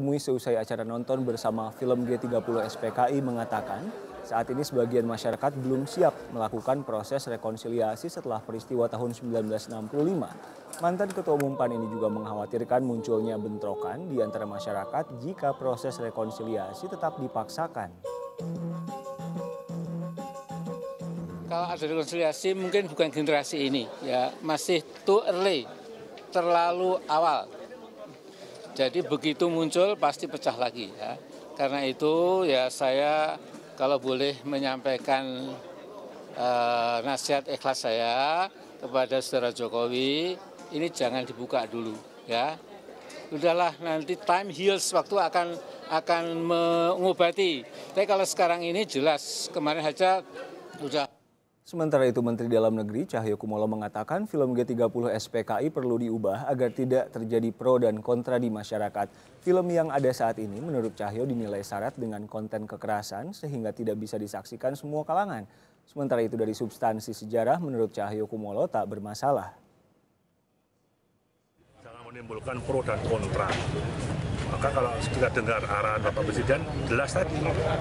Temui seusai acara nonton bersama film G30 SPKI mengatakan, saat ini sebagian masyarakat belum siap melakukan proses rekonsiliasi setelah peristiwa tahun 1965. Mantan Ketua Umum PAN ini juga mengkhawatirkan munculnya bentrokan di antara masyarakat jika proses rekonsiliasi tetap dipaksakan. Kalau ada rekonsiliasi mungkin bukan generasi ini, ya masih too early, terlalu awal jadi begitu muncul pasti pecah lagi ya. Karena itu ya saya kalau boleh menyampaikan eh, nasihat ikhlas saya kepada saudara Jokowi, ini jangan dibuka dulu ya. Udahlah nanti time heals waktu akan akan mengobati. Tapi kalau sekarang ini jelas kemarin saja sudah Sementara itu Menteri Dalam Negeri Cahyo Kumolo mengatakan film G30 SPKI perlu diubah agar tidak terjadi pro dan kontra di masyarakat. Film yang ada saat ini menurut Cahyo dinilai syarat dengan konten kekerasan sehingga tidak bisa disaksikan semua kalangan. Sementara itu dari substansi sejarah menurut Cahyo Kumolo tak bermasalah. Jangan menimbulkan pro dan kontra maka kalau kita dengar arahan Bapak Presiden jelas tadi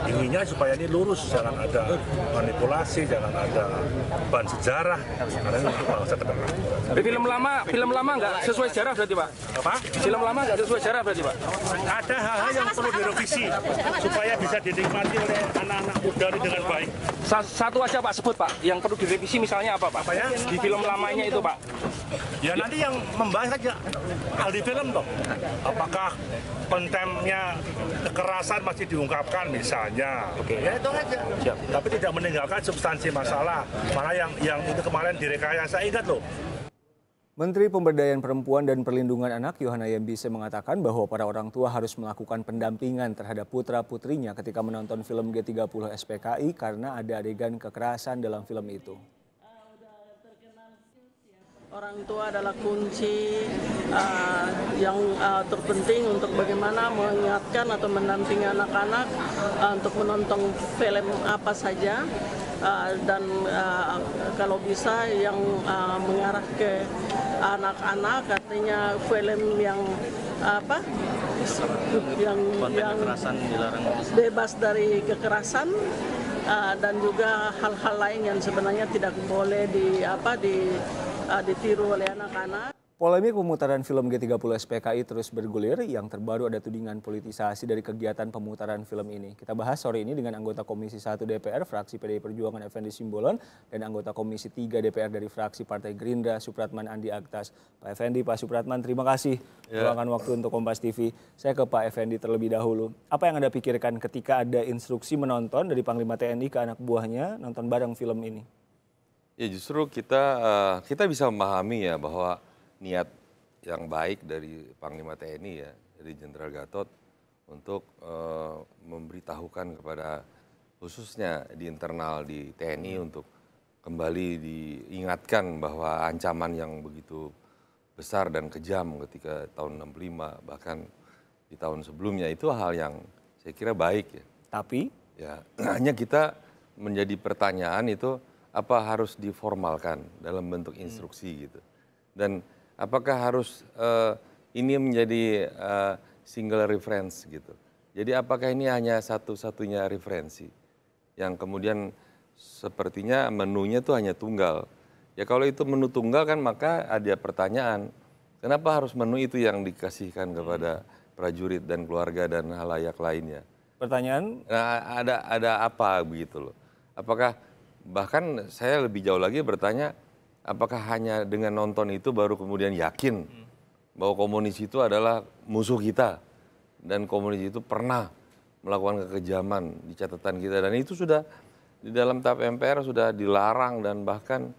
inginnya supaya ini lurus jangan ada manipulasi jangan ada ban sejarah karena ini bangsa Film lama film lama nggak sesuai sejarah berarti Pak? Apa? Film lama nggak sesuai sejarah berarti Pak? Ada hal-hal yang perlu direvisi supaya bisa dinikmati oleh anak-anak muda ini dengan baik. Satu aja Pak sebut Pak yang perlu direvisi misalnya apa Pak? Apa ya? Di film lamanya itu Pak? Ya nanti yang membahas aja hal di film dong. Apakah pentemnya kekerasan masih diungkapkan misalnya. Oke. Ya itu aja. Siap. Tapi tidak meninggalkan substansi masalah. Malah yang yang itu kemarin direkayasa ingat loh. Menteri Pemberdayaan Perempuan dan Perlindungan Anak Yohana Yembise mengatakan bahwa para orang tua harus melakukan pendampingan terhadap putra-putrinya ketika menonton film G30 SPKI karena ada adegan kekerasan dalam film itu. Orang tua adalah kunci uh, yang uh, terpenting untuk bagaimana mengingatkan atau mendampingi anak-anak uh, untuk menonton film apa saja uh, dan uh, kalau bisa yang uh, mengarah ke anak-anak artinya film yang apa yang yang bebas dari kekerasan uh, dan juga hal-hal lain yang sebenarnya tidak boleh di apa di uh, ditiru oleh anak-anak. Polemik pemutaran film G30 SPKI terus bergulir yang terbaru ada tudingan politisasi dari kegiatan pemutaran film ini. Kita bahas sore ini dengan anggota Komisi 1 DPR fraksi PDI Perjuangan Effendi Simbolon dan anggota Komisi 3 DPR dari fraksi Partai Gerindra Supratman Andi Aktas. Pak Effendi, Pak Supratman terima kasih ya. waktu untuk Kompas TV. Saya ke Pak Effendi terlebih dahulu. Apa yang Anda pikirkan ketika ada instruksi menonton dari Panglima TNI ke anak buahnya nonton bareng film ini? Ya justru kita eh, kita bisa memahami ya bahwa niat yang baik dari Panglima TNI ya dari Jenderal Gatot untuk eh, memberitahukan kepada khususnya di internal di TNI iya. untuk kembali diingatkan bahwa ancaman yang begitu besar dan kejam ketika tahun 65 bahkan di tahun sebelumnya itu hal yang saya kira baik ya. Tapi ya hanya kita menjadi pertanyaan itu apa harus diformalkan dalam bentuk hmm. instruksi hmm. gitu. Dan apakah harus uh, ini menjadi uh, single reference gitu. Jadi apakah ini hanya satu-satunya referensi yang kemudian sepertinya menunya itu hanya tunggal. Ya kalau itu menu tunggal kan maka ada pertanyaan, kenapa harus menu itu yang dikasihkan hmm. kepada prajurit dan keluarga dan halayak lainnya? Pertanyaan? Nah, ada ada apa begitu loh. Apakah bahkan saya lebih jauh lagi bertanya apakah hanya dengan nonton itu baru kemudian yakin bahwa komunis itu adalah musuh kita dan komunis itu pernah melakukan kekejaman di catatan kita dan itu sudah di dalam tap MPR sudah dilarang dan bahkan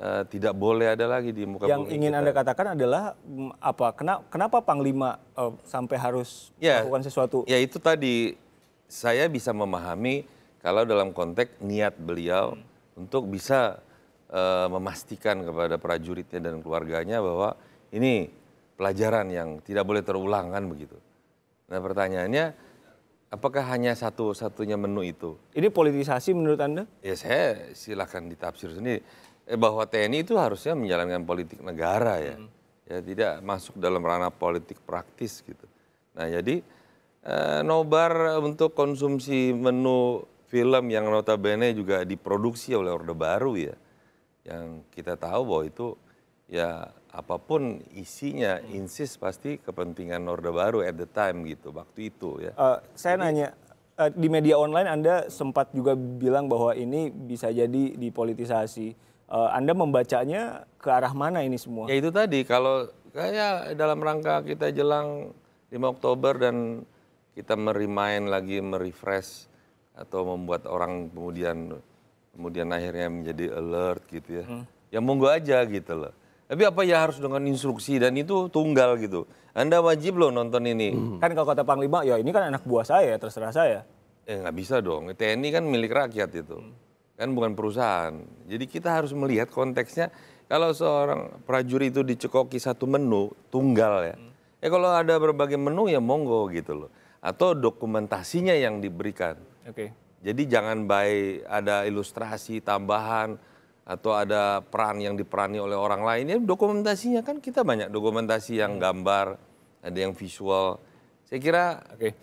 uh, tidak boleh ada lagi di muka yang bumi. ingin kita. anda katakan adalah mm, apa? Kenapa, kenapa Panglima uh, sampai harus ya, melakukan sesuatu? Ya itu tadi saya bisa memahami kalau dalam konteks niat beliau hmm. untuk bisa uh, memastikan kepada prajuritnya dan keluarganya bahwa ini pelajaran yang tidak boleh terulang kan begitu. Nah pertanyaannya, apakah hanya satu-satunya menu itu? Ini politisasi menurut Anda? Ya saya silahkan ditafsir sendiri. Eh, bahwa TNI itu harusnya menjalankan politik negara ya. Hmm. Ya tidak masuk dalam ranah politik praktis gitu. Nah jadi eh, nobar untuk konsumsi menu film yang notabene juga diproduksi oleh Orde Baru ya. Yang kita tahu bahwa itu ya apapun isinya insis pasti kepentingan Orde Baru at the time gitu waktu itu ya. Uh, saya jadi, nanya uh, di media online Anda sempat juga bilang bahwa ini bisa jadi dipolitisasi. Uh, anda membacanya ke arah mana ini semua? Ya itu tadi kalau kayak dalam rangka kita jelang 5 Oktober dan kita merimain lagi merefresh atau membuat orang kemudian kemudian akhirnya menjadi alert gitu ya. Hmm. Ya monggo aja gitu loh. Tapi apa ya harus dengan instruksi dan itu tunggal gitu. Anda wajib loh nonton ini. Hmm. Kan kalau kata Panglima, ya ini kan anak buah saya, terserah saya. Ya eh, nggak bisa dong. TNI kan milik rakyat itu. Hmm. Kan bukan perusahaan. Jadi kita harus melihat konteksnya. Kalau seorang prajurit itu dicekoki satu menu, tunggal ya. Hmm. Ya kalau ada berbagai menu ya monggo gitu loh. Atau dokumentasinya yang diberikan Oke. Okay. Jadi jangan by ada ilustrasi tambahan atau ada peran yang diperani oleh orang lain. Ya dokumentasinya kan kita banyak dokumentasi yang hmm. gambar, ada yang visual. Saya kira okay.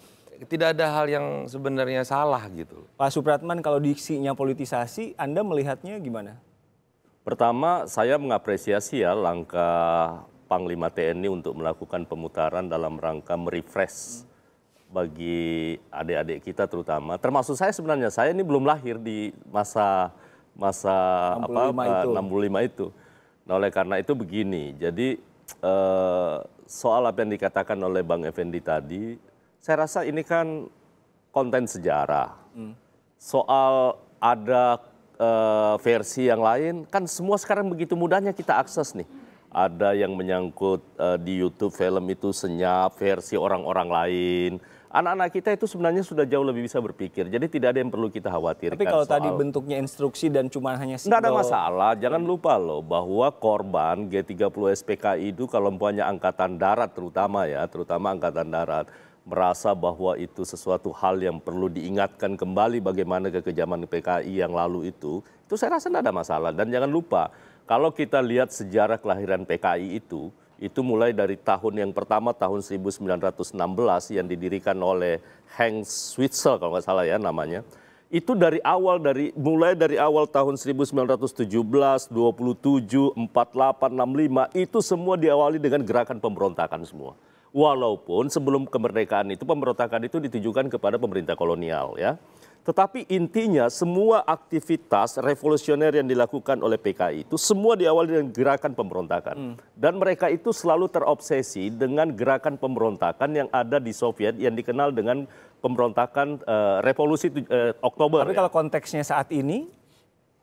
tidak ada hal yang sebenarnya salah gitu. Pak Supratman kalau diksinya politisasi, Anda melihatnya gimana? Pertama, saya mengapresiasi ya langkah Panglima TNI untuk melakukan pemutaran dalam rangka merefresh bagi adik-adik kita terutama termasuk saya sebenarnya saya ini belum lahir di masa masa 65 apa eh, itu. 65 itu. Nah, oleh karena itu begini. Jadi eh, soal apa yang dikatakan oleh Bang Effendi tadi, saya rasa ini kan konten sejarah. Hmm. Soal ada eh, versi yang lain kan semua sekarang begitu mudahnya kita akses nih ada yang menyangkut uh, di YouTube film itu senyap versi orang-orang lain. Anak-anak kita itu sebenarnya sudah jauh lebih bisa berpikir. Jadi tidak ada yang perlu kita khawatirkan. Tapi kalau soal... tadi bentuknya instruksi dan cuma hanya single... Tidak ada masalah. Jangan lupa loh bahwa korban G30 SPKI itu kalau kelompoknya Angkatan Darat terutama ya. Terutama Angkatan Darat merasa bahwa itu sesuatu hal yang perlu diingatkan kembali bagaimana kekejaman PKI yang lalu itu. Itu saya rasa tidak ada masalah. Dan jangan lupa kalau kita lihat sejarah kelahiran PKI itu, itu mulai dari tahun yang pertama tahun 1916 yang didirikan oleh Hank Switzer kalau nggak salah ya namanya. Itu dari awal dari mulai dari awal tahun 1917, 27, 48, 65 itu semua diawali dengan gerakan pemberontakan semua. Walaupun sebelum kemerdekaan itu pemberontakan itu ditujukan kepada pemerintah kolonial ya. Tetapi intinya semua aktivitas revolusioner yang dilakukan oleh PKI itu semua diawali dengan gerakan pemberontakan. Hmm. Dan mereka itu selalu terobsesi dengan gerakan pemberontakan yang ada di Soviet yang dikenal dengan pemberontakan uh, revolusi uh, Oktober. Tapi ya. kalau konteksnya saat ini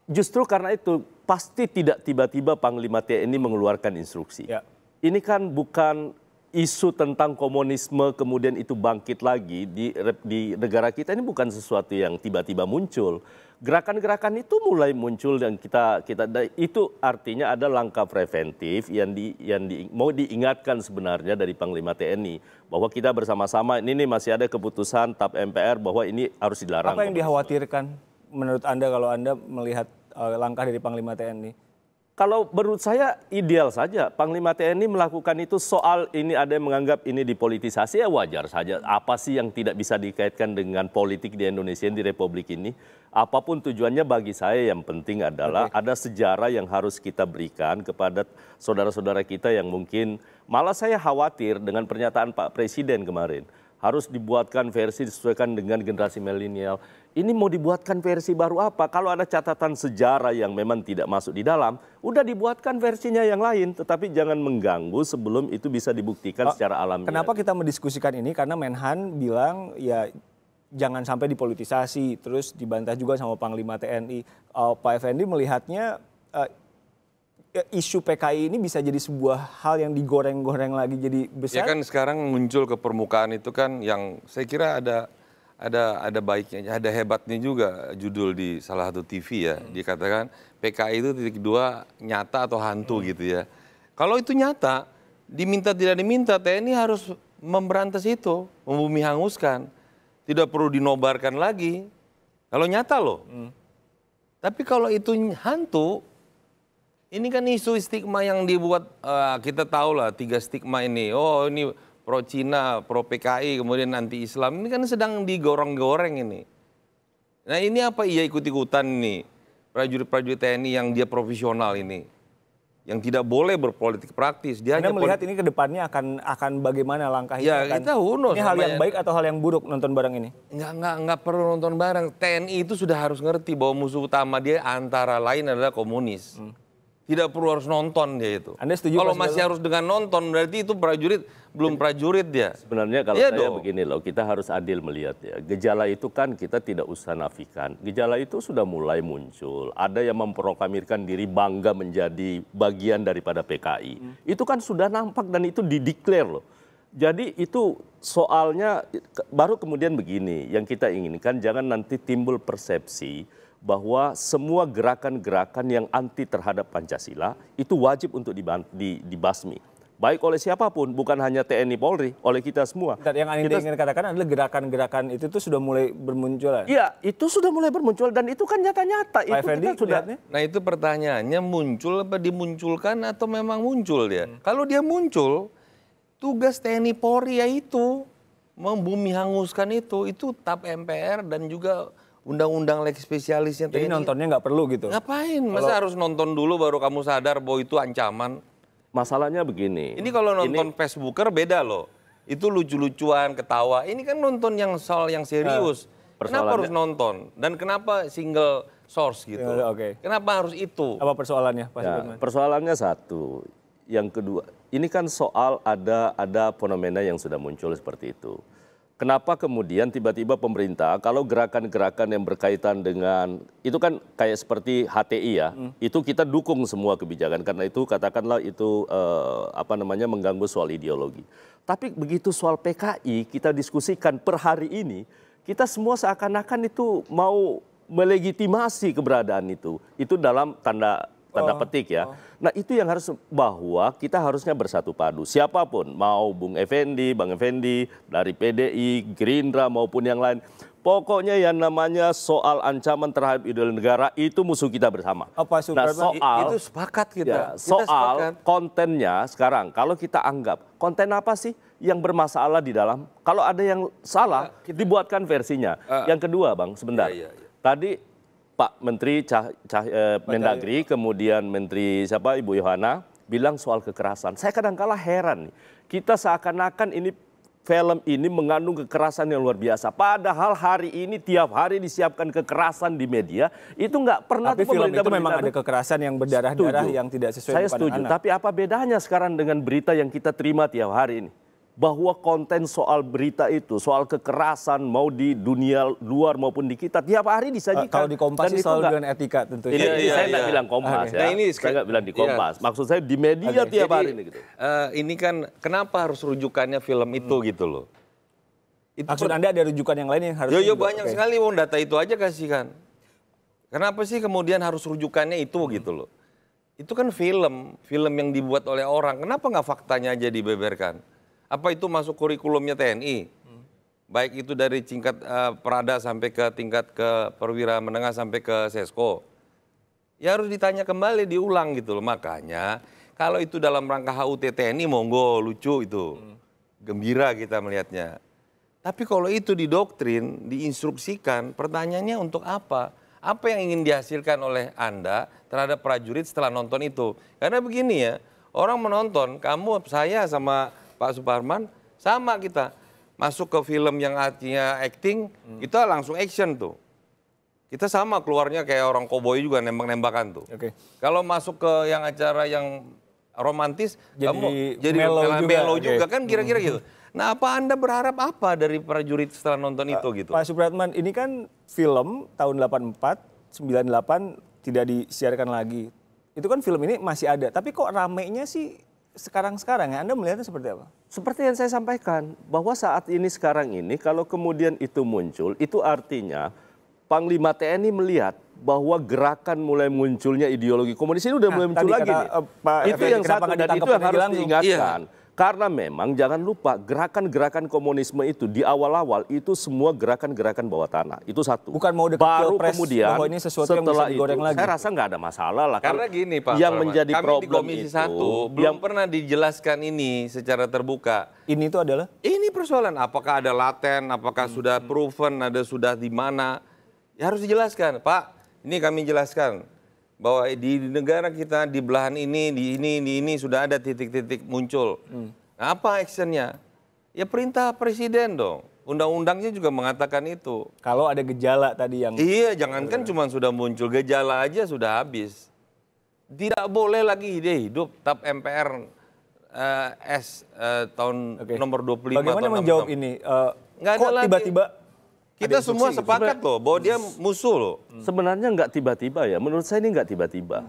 justru karena itu pasti tidak tiba-tiba Panglima TNI mengeluarkan instruksi. Ya. Ini kan bukan isu tentang komunisme kemudian itu bangkit lagi di, di negara kita ini bukan sesuatu yang tiba-tiba muncul. Gerakan-gerakan itu mulai muncul dan kita kita itu artinya ada langkah preventif yang di yang di, mau diingatkan sebenarnya dari Panglima TNI bahwa kita bersama-sama ini nih masih ada keputusan TAP MPR bahwa ini harus dilarang. Apa yang dikhawatirkan menurut Anda kalau Anda melihat eh, langkah dari Panglima TNI? kalau menurut saya ideal saja Panglima TNI melakukan itu soal ini ada yang menganggap ini dipolitisasi ya wajar saja. Apa sih yang tidak bisa dikaitkan dengan politik di Indonesia di Republik ini? Apapun tujuannya bagi saya yang penting adalah ada sejarah yang harus kita berikan kepada saudara-saudara kita yang mungkin malah saya khawatir dengan pernyataan Pak Presiden kemarin harus dibuatkan versi disesuaikan dengan generasi milenial. Ini mau dibuatkan versi baru apa? Kalau ada catatan sejarah yang memang tidak masuk di dalam, udah dibuatkan versinya yang lain, tetapi jangan mengganggu sebelum itu bisa dibuktikan oh, secara alami. Kenapa kita mendiskusikan ini? Karena Menhan bilang ya jangan sampai dipolitisasi, terus dibantah juga sama Panglima TNI. Uh, oh, Pak Effendi melihatnya eh, Eh, isu PKI ini bisa jadi sebuah hal yang digoreng-goreng lagi jadi ya besar? Ya kan sekarang muncul ke permukaan itu kan yang saya kira ada ada ada baiknya, ada hebatnya juga judul di salah satu TV ya. Hmm. Dikatakan PKI itu titik dua nyata atau hantu hmm. gitu ya. Kalau itu nyata, diminta tidak diminta TNI harus memberantas itu, membumi hanguskan. Tidak perlu dinobarkan lagi. Kalau nyata loh. Hmm. Tapi kalau itu hantu, ini kan isu stigma yang dibuat uh, kita tahu lah tiga stigma ini. Oh ini pro Cina, pro PKI, kemudian anti Islam. Ini kan sedang digoreng-goreng ini. Nah ini apa iya ikut-ikutan ini prajurit-prajurit TNI yang dia profesional ini? yang tidak boleh berpolitik praktis. Dia Anda melihat ini ke depannya akan akan bagaimana langkah ya, ini? Ya, kita uno. Ini hal yang baik atau hal yang buruk nonton bareng ini? Enggak, enggak, enggak perlu nonton bareng. TNI itu sudah harus ngerti bahwa musuh utama dia antara lain adalah komunis. Hmm tidak perlu harus nonton dia itu. Anda setuju Kalau masih harus dengan nonton berarti itu prajurit belum prajurit dia. Sebenarnya kalau ya saya dong. begini loh, kita harus adil melihat ya. Gejala itu kan kita tidak usah nafikan. Gejala itu sudah mulai muncul. Ada yang memproklamirkan diri bangga menjadi bagian daripada PKI. Hmm. Itu kan sudah nampak dan itu dideklar loh. Jadi itu soalnya baru kemudian begini, yang kita inginkan jangan nanti timbul persepsi bahwa semua gerakan-gerakan yang anti terhadap Pancasila itu wajib untuk dibasmi. Baik oleh siapapun, bukan hanya TNI Polri, oleh kita semua. Dan yang kita... ingin katakan adalah gerakan-gerakan itu tuh sudah mulai bermunculan. Iya, itu sudah mulai bermunculan dan itu kan nyata-nyata. Itu Fendi, kita sudah. Nah itu pertanyaannya muncul apa dimunculkan atau memang muncul dia? Hmm. Kalau dia muncul, tugas TNI Polri yaitu membumi hanguskan itu, itu tap MPR dan juga undang-undang lex spesialisnya. Jadi nontonnya nggak perlu gitu? Ngapain? Masa harus nonton dulu baru kamu sadar bahwa itu ancaman? Masalahnya begini. Ini kalau nonton ini... Facebooker beda loh. Itu lucu-lucuan, ketawa. Ini kan nonton yang soal yang serius. Nah, kenapa harus nonton? Dan kenapa single source gitu? Ya, okay. Kenapa harus itu? Apa persoalannya? Pak ya, persoalannya satu. Yang kedua, ini kan soal ada ada fenomena yang sudah muncul seperti itu kenapa kemudian tiba-tiba pemerintah kalau gerakan-gerakan yang berkaitan dengan itu kan kayak seperti HTI ya, hmm. itu kita dukung semua kebijakan karena itu katakanlah itu eh, apa namanya mengganggu soal ideologi. Tapi begitu soal PKI kita diskusikan per hari ini, kita semua seakan-akan itu mau melegitimasi keberadaan itu. Itu dalam tanda tanda oh. petik ya. Oh. Nah itu yang harus bahwa kita harusnya bersatu padu. Siapapun, mau Bung Effendi, Bang Effendi, dari PDI, Gerindra maupun yang lain. Pokoknya yang namanya soal ancaman terhadap ideologi negara itu musuh kita bersama. Apa, nah, soal itu sepakat kita. Ya, kita soal sepakat. kontennya sekarang kalau kita anggap konten apa sih yang bermasalah di dalam? Kalau ada yang salah, ya, kita, dibuatkan versinya. Uh, yang kedua, Bang, sebentar. Ya, ya, ya. Tadi Pak Menteri Cah, Cah, eh, Mendagri, kemudian Menteri siapa Ibu Yohana bilang soal kekerasan. Saya kadang-kala heran, kita seakan-akan ini film ini mengandung kekerasan yang luar biasa. Padahal hari ini tiap hari disiapkan kekerasan di media, itu nggak pernah. Tapi film itu memang ada kekerasan yang berdarah-darah yang tidak sesuai. Saya setuju. Anak. Tapi apa bedanya sekarang dengan berita yang kita terima tiap hari ini? bahwa konten soal berita itu, soal kekerasan mau di dunia luar maupun di kita tiap hari eh, disajikan. Kalau di Kompas sih selalu dengan etika tentunya. Ini, ya, ya, iya, saya nggak iya. bilang Kompas okay. ya. Nah, ini saya nggak bilang di iya. Kompas. Ya. Maksud saya di media okay. tiap Jadi, hari ini gitu. Uh, ini kan kenapa harus rujukannya film itu hmm. gitu loh. Itu Maksud Anda ada rujukan yang lain yang harus Yo yo banyak okay. sekali wong data itu aja kasih kan. Kenapa sih kemudian harus rujukannya itu hmm. gitu loh. Itu kan film, film yang dibuat oleh orang. Kenapa nggak faktanya aja dibeberkan? Apa itu masuk kurikulumnya TNI? Hmm. Baik itu dari tingkat uh, eh, perada sampai ke tingkat ke perwira menengah sampai ke sesko. Ya harus ditanya kembali, diulang gitu loh. Makanya kalau itu dalam rangka HUT TNI monggo lucu itu. Hmm. Gembira kita melihatnya. Tapi kalau itu didoktrin, diinstruksikan, pertanyaannya untuk apa? Apa yang ingin dihasilkan oleh Anda terhadap prajurit setelah nonton itu? Karena begini ya, orang menonton, kamu, saya sama Pak Suparman sama kita masuk ke film yang artinya acting hmm. kita langsung action tuh kita sama keluarnya kayak orang koboi juga nembak-nembakan tuh. Okay. Kalau masuk ke yang acara yang romantis jadi kamu jadi melo juga, juga okay. kan kira-kira hmm. gitu. Nah, apa Anda berharap apa dari prajurit setelah nonton uh, itu gitu? Pak Supratman, ini kan film tahun 84, 98 tidak disiarkan lagi. Itu kan film ini masih ada, tapi kok ramenya sih sekarang-sekarang ya, Anda melihatnya seperti apa? Seperti yang saya sampaikan, bahwa saat ini sekarang ini kalau kemudian itu muncul, itu artinya Panglima TNI melihat bahwa gerakan mulai munculnya ideologi komunis ini udah nah, mulai muncul lagi. nih. Eh, Pak, itu yang satu dan itu yang harus diingatkan. Iya karena memang jangan lupa gerakan-gerakan komunisme itu di awal-awal itu semua gerakan-gerakan bawah tanah. Itu satu. Bukan mau dekat Baru Pilpres, kemudian ini sesuatu setelah yang bisa itu, lagi. Saya rasa nggak ada masalah lah. Karena gini Pak, yang menjadi kami problem di Komisi itu, 1 belum yang, pernah dijelaskan ini secara terbuka. Ini itu adalah? Ini persoalan apakah ada laten, apakah hmm. sudah proven, ada sudah di mana. Ya harus dijelaskan, Pak. Ini kami jelaskan bahwa di, negara kita di belahan ini di ini di ini sudah ada titik-titik muncul. Hmm. Nah, apa actionnya? Ya perintah presiden dong. Undang-undangnya juga mengatakan itu. Kalau ada gejala tadi yang Iya, jangankan kan cuma sudah muncul gejala aja sudah habis. Tidak boleh lagi ide hidup tap MPR uh, eh, S uh, tahun okay. nomor 25 Bagaimana menjawab 6. ini? Uh, Nggak ada kok tiba-tiba kita semua sepakat loh bahwa dia musuh loh. Sebenarnya nggak tiba-tiba ya. Menurut saya ini nggak tiba-tiba.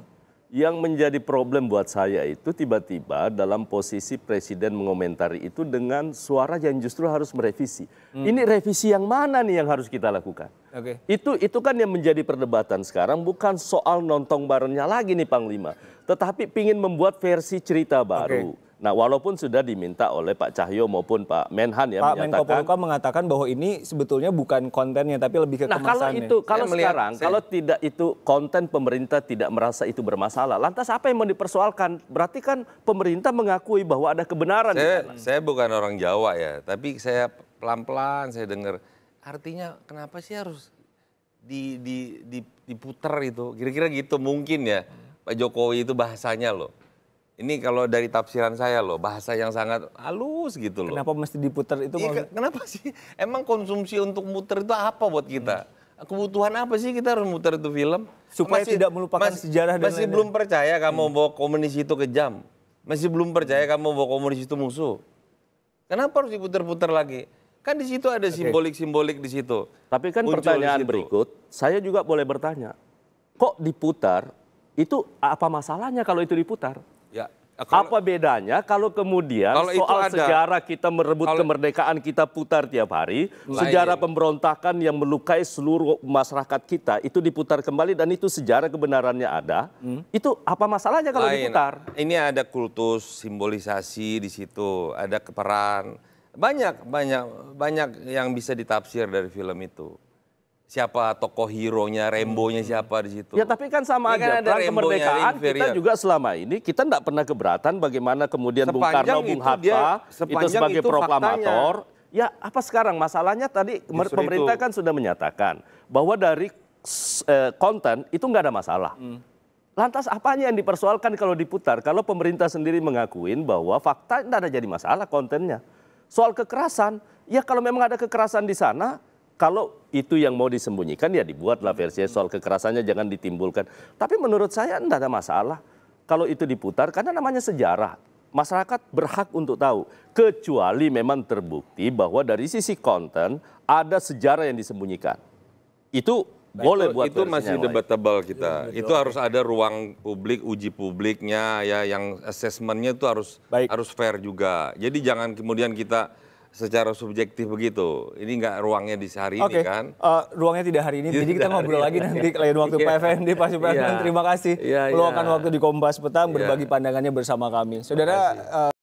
Yang menjadi problem buat saya itu tiba-tiba dalam posisi presiden mengomentari itu dengan suara yang justru harus merevisi. Hmm. Ini revisi yang mana nih yang harus kita lakukan? Okay. Itu itu kan yang menjadi perdebatan sekarang bukan soal nonton barengnya lagi nih Panglima, tetapi ingin membuat versi cerita baru. Okay Nah, walaupun sudah diminta oleh Pak Cahyo maupun Pak Menhan ya Pak menyatakan. Menko Polhukam mengatakan bahwa ini sebetulnya bukan kontennya tapi lebih ke nah, kemasannya. Nah, kalau itu kalau saya sekarang saya... kalau tidak itu konten pemerintah tidak merasa itu bermasalah, lantas apa yang mau dipersoalkan? Berarti kan pemerintah mengakui bahwa ada kebenaran. Saya, saya bukan orang Jawa ya, tapi saya pelan-pelan saya dengar artinya kenapa sih harus di di, di diputer itu? Kira-kira gitu mungkin ya. Pak Jokowi itu bahasanya loh. Ini kalau dari tafsiran saya loh, bahasa yang sangat halus gitu loh. Kenapa mesti diputar itu? Ya, kenapa sih? Emang konsumsi untuk muter itu apa buat kita? Hmm. Kebutuhan apa sih kita harus muter itu film? Supaya masih, tidak melupakan masih, sejarah dan Masih lain belum percaya kamu hmm. bahwa komunis itu kejam. Masih belum percaya hmm. kamu bawa komunis itu musuh. Kenapa harus diputar-putar lagi? Kan di situ ada simbolik-simbolik di situ. Tapi kan Muncul pertanyaan berikut, saya juga boleh bertanya. Kok diputar? Itu apa masalahnya kalau itu diputar? Ya. Kalau, Apa bedanya kalau kemudian kalau soal ada, sejarah kita merebut kalau, kemerdekaan kita putar tiap hari, lain. Nah, sejarah iya. pemberontakan yang melukai seluruh masyarakat kita itu diputar kembali dan itu sejarah kebenarannya ada. Hmm? Itu apa masalahnya kalau lain. diputar? Ini ada kultus simbolisasi di situ, ada keperan. Banyak banyak banyak yang bisa ditafsir dari film itu siapa tokoh hero-nya, Rembo-nya hmm. siapa di situ. Ya tapi kan sama ya, aja kan perang kemerdekaan kita juga selama ini kita tidak pernah keberatan bagaimana kemudian sepanjang Bung Karno, Bung Hatta dia, itu sebagai itu proklamator. Faktanya. Ya apa sekarang masalahnya tadi Justru pemerintah itu. kan sudah menyatakan bahwa dari eh, konten itu nggak ada masalah. Hmm. Lantas apanya yang dipersoalkan kalau diputar? Kalau pemerintah sendiri mengakuin bahwa fakta tidak ada jadi masalah kontennya. Soal kekerasan, ya kalau memang ada kekerasan di sana, kalau itu yang mau disembunyikan ya dibuatlah versi soal kekerasannya jangan ditimbulkan. Tapi menurut saya tidak ada masalah kalau itu diputar karena namanya sejarah. Masyarakat berhak untuk tahu kecuali memang terbukti bahwa dari sisi konten ada sejarah yang disembunyikan. Itu Nah, boleh itu, buat itu masih debatable lain. kita. Ya, itu harus ada ruang publik, uji publiknya ya yang assessmentnya itu harus Baik. harus fair juga. Jadi jangan kemudian kita secara subjektif begitu. Ini enggak ruangnya di hari okay. ini kan? Uh, ruangnya tidak hari ini. Iya, jadi, jadi kita ngobrol lagi nanti lain waktu yeah. Iya. Fnd Pak Supratman. Yeah. Terima kasih yeah, iya. meluangkan yeah. waktu di Kompas Petang berbagi pandangannya bersama kami. Saudara